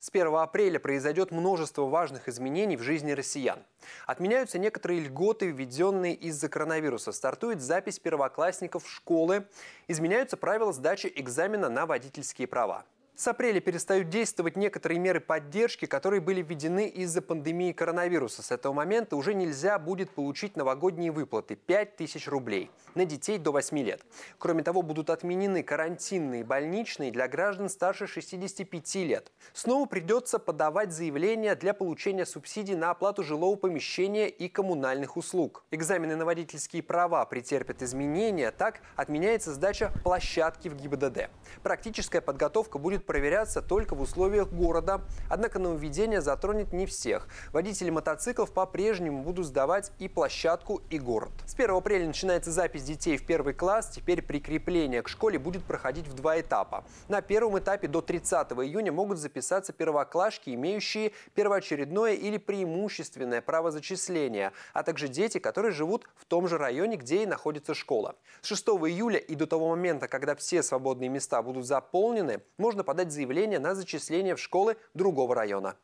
С 1 апреля произойдет множество важных изменений в жизни россиян. Отменяются некоторые льготы, введенные из-за коронавируса. Стартует запись первоклассников в школы. Изменяются правила сдачи экзамена на водительские права. С апреля перестают действовать некоторые меры поддержки, которые были введены из-за пандемии коронавируса. С этого момента уже нельзя будет получить новогодние выплаты – 5000 рублей на детей до 8 лет. Кроме того, будут отменены карантинные больничные для граждан старше 65 лет. Снова придется подавать заявление для получения субсидий на оплату жилого помещения и коммунальных услуг. Экзамены на водительские права претерпят изменения. Так отменяется сдача площадки в ГИБДД. Практическая подготовка будет проверяться только в условиях города. Однако нововведение затронет не всех. Водители мотоциклов по-прежнему будут сдавать и площадку, и город. С 1 апреля начинается запись детей в первый класс. Теперь прикрепление к школе будет проходить в два этапа. На первом этапе до 30 июня могут записаться первоклашки, имеющие первоочередное или преимущественное право зачисления, а также дети, которые живут в том же районе, где и находится школа. С 6 июля и до того момента, когда все свободные места будут заполнены, можно подать заявление на зачисление в школы другого района.